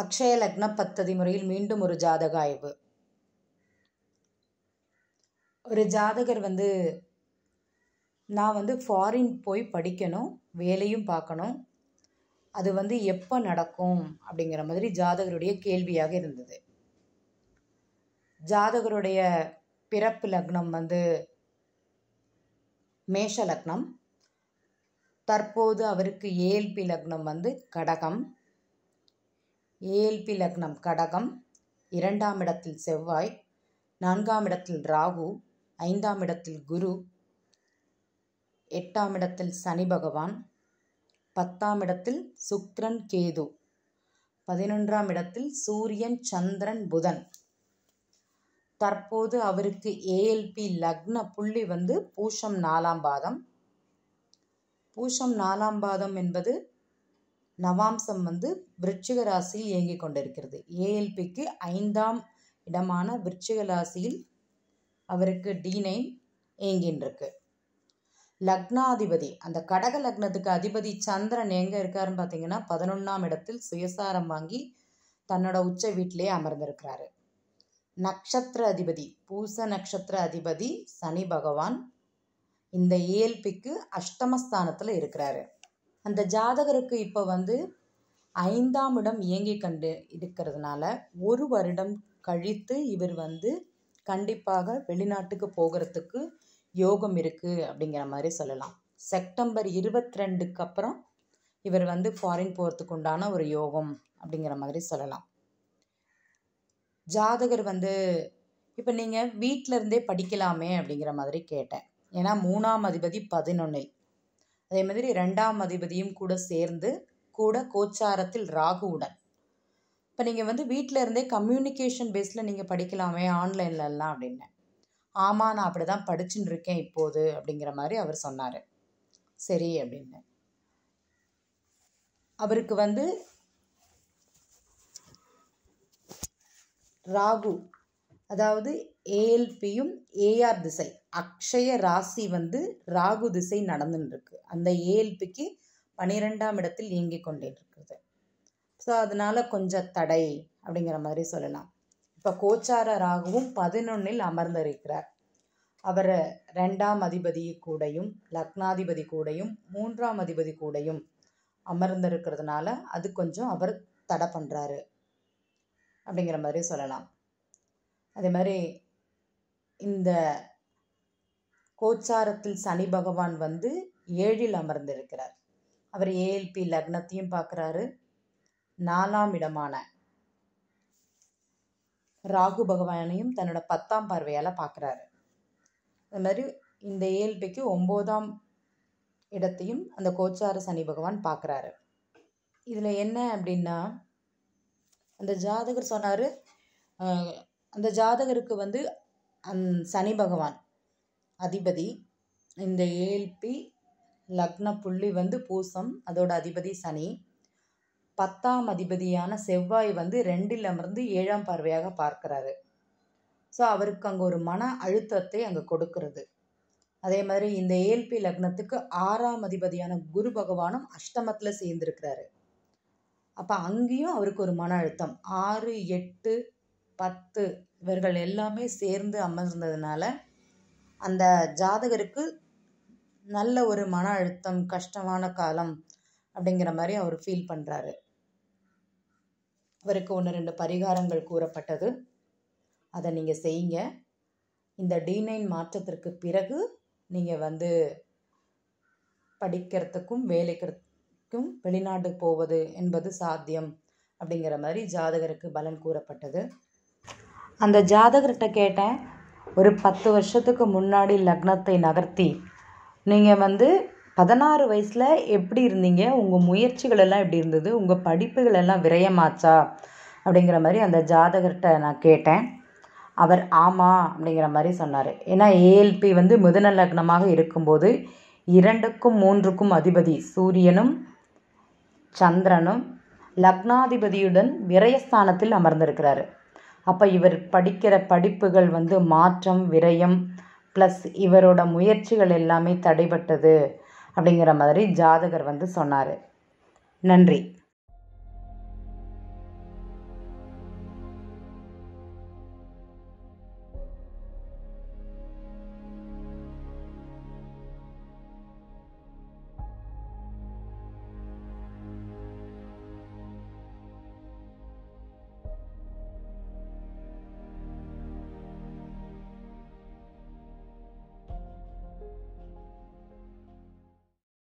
அக்ஷய லக்ன பத்ததி முறையில் மீண்டும் ஒரு ஜாதக ஆய்வு ஒரு ஜாதகர் வந்து நான் வந்து ஃபாரின் போய் படிக்கணும் வேலையும் பார்க்கணும் அது வந்து எப்போ நடக்கும் அப்படிங்கிற மாதிரி ஜாதகருடைய கேள்வியாக இருந்தது ஜாதகருடைய பிறப்பு லக்னம் வந்து மேஷ லக்னம் தற்போது அவருக்கு ஏல்பி லக்னம் வந்து கடகம் ஏஎல்பி லக்னம் கடகம் இரண்டாம் இடத்தில் செவ்வாய் நான்காம் இடத்தில் ராகு ஐந்தாம் இடத்தில் குரு எட்டாம் இடத்தில் சனி பகவான் பத்தாம் இடத்தில் சுக்ரன் கேது பதினொன்றாம் இடத்தில் சூரியன் சந்திரன் புதன் தற்போது அவருக்கு ஏஎல்பி லக்ன புள்ளி வந்து பூஷம் நாலாம் பாதம் பூஷம் நாலாம் பாதம் என்பது நவாம்சம் வந்து விருச்சிக ராசியில் இயங்கிக் கொண்டிருக்கிறது ஏஎல்பிக்கு ஐந்தாம் இடமான விருச்சிக ராசியில் அவருக்கு டி நைன் இயங்கின்றிருக்கு லக்னாதிபதி அந்த கடக லக்னத்துக்கு அதிபதி சந்திரன் எங்கே இருக்காருன்னு பார்த்தீங்கன்னா பதினொன்றாம் இடத்தில் சுயசாரம் வாங்கி தன்னோட உச்ச வீட்டிலே அமர்ந்திருக்கிறாரு நட்சத்திர அதிபதி பூச நட்சத்திர அதிபதி சனி பகவான் இந்த ஏஎல்பிக்கு அஷ்டமஸ்தானத்தில் இருக்கிறாரு அந்த ஜாதகருக்கு இப்போ வந்து ஐந்தாம் இடம் இயங்கி கண்டு இருக்கிறதுனால ஒரு வருடம் கழித்து இவர் வந்து கண்டிப்பாக வெளிநாட்டுக்கு போகிறதுக்கு யோகம் இருக்குது அப்படிங்கிற மாதிரி சொல்லலாம் செப்டம்பர் இருபத்தி ரெண்டுக்கு அப்புறம் இவர் வந்து ஃபாரின் போகிறதுக்கு உண்டான ஒரு யோகம் அப்படிங்கிற மாதிரி சொல்லலாம் ஜாதகர் வந்து இப்போ நீங்கள் வீட்டிலருந்தே படிக்கலாமே அப்படிங்கிற மாதிரி கேட்டேன் ஏன்னா மூணாம் அதிபதி பதினொன்னில் அதே மாதிரி ரெண்டாம் அதிபதியும் கூட சேர்ந்து கூட கோச்சாரத்தில் ராகுவுடன் இப்போ நீங்கள் வந்து வீட்டில் இருந்தே கம்யூனிகேஷன் பேஸில் நீங்கள் படிக்கலாமே ஆன்லைன்லலாம் அப்படின்னு ஆமாம் நான் அப்படி தான் படிச்சுட்டு இருக்கேன் இப்போது அப்படிங்கிற மாதிரி அவர் சொன்னார் சரி அப்படின்னு அவருக்கு வந்து ராகு அதாவது ஏஎல்பியும் ஏஆர் திசை அக்ஷய ராசி வந்து ராகு திசை நடந்துன்னு இருக்கு அந்த ஏஎல்பிக்கு பனிரெண்டாம் இடத்தில் இயங்கி கொண்டே இருக்குது ஸோ அதனால் கொஞ்சம் தடை அப்படிங்கிற மாதிரி சொல்லலாம் இப்போ கோச்சார ராகுவும் பதினொன்னில் அமர்ந்திருக்கிறார் அவர் ரெண்டாம் அதிபதி கூடையும் லக்னாதிபதி கூடையும் மூன்றாம் அதிபதி கூடையும் அமர்ந்திருக்கிறதுனால அது கொஞ்சம் அவர் தடை பண்ணுறாரு அப்படிங்கிற மாதிரி சொல்லலாம் அதே மாதிரி இந்த கோச்சாரத்தில் சனி பகவான் வந்து ஏழில் அமர்ந்திருக்கிறார் அவர் ஏஎல்பி லக்னத்தையும் பார்க்குறாரு நாலாம் இடமான ராகு பகவானையும் தன்னோட பத்தாம் பார்வையால் பார்க்குறாரு அது மாதிரி இந்த ஏஎல்பிக்கு ஒம்போதாம் இடத்தையும் அந்த கோச்சார சனி பகவான் பார்க்குறாரு இதில் என்ன அப்படின்னா அந்த ஜாதகர் சொன்னார் அந்த ஜாதகருக்கு வந்து அந் சனி பகவான் அதிபதி இந்த ஏஎல்பி லக்ன புள்ளி வந்து பூசம் அதோட அதிபதி சனி பத்தாம் அதிபதியான செவ்வாய் வந்து ரெண்டில் அமர்ந்து ஏழாம் பார்வையாக பார்க்குறாரு ஸோ அவருக்கு அங்கே ஒரு மன அழுத்தத்தை அங்கே கொடுக்கறது அதே மாதிரி இந்த ஏல்பி லக்னத்துக்கு ஆறாம் அதிபதியான குரு பகவானும் அஷ்டமத்தில் சேர்ந்துருக்கிறாரு அப்போ அங்கேயும் அவருக்கு ஒரு மன அழுத்தம் ஆறு எட்டு பத்து இவர்கள் எல்லாமே சேர்ந்து அமர்ந்ததுனால அந்த ஜாதகருக்கு நல்ல ஒரு மன அழுத்தம் கஷ்டமான காலம் அப்படிங்கிற மாதிரி அவர் ஃபீல் பண்ணுறாரு அவருக்கு ஒன்று ரெண்டு பரிகாரங்கள் கூறப்பட்டது அதை நீங்கள் செய்யுங்க இந்த டிநைன் மாற்றத்திற்கு பிறகு நீங்கள் வந்து படிக்கிறதுக்கும் வேலைக்கிறதுக்கும் வெளிநாடு போவது என்பது சாத்தியம் அப்படிங்கிற மாதிரி ஜாதகருக்கு பலன் கூறப்பட்டது அந்த ஜாதகர்கிட்ட கேட்டேன் ஒரு பத்து வருஷத்துக்கு முன்னாடி லக்னத்தை நகர்த்தி நீங்கள் வந்து பதினாறு வயசில் எப்படி இருந்தீங்க உங்கள் முயற்சிகள் எல்லாம் எப்படி இருந்தது உங்கள் படிப்புகள் எல்லாம் விரயமாச்சா அப்படிங்கிற மாதிரி அந்த ஜாதகர்கிட்ட நான் கேட்டேன் அவர் ஆமாம் அப்படிங்கிற மாதிரி சொன்னார் ஏன்னா ஏஎல்பி வந்து முதன லக்னமாக இருக்கும்போது இரண்டுக்கும் மூன்றுக்கும் அதிபதி சூரியனும் சந்திரனும் லக்னாதிபதியுடன் விரயஸ்தானத்தில் அமர்ந்திருக்கிறாரு அப்போ இவர் படிக்கிற படிப்புகள் வந்து மாற்றம் விரயம் ப்ளஸ் இவரோட முயற்சிகள் எல்லாமே தடைபட்டது அப்படிங்கிற மாதிரி ஜாதகர் வந்து சொன்னார் நன்றி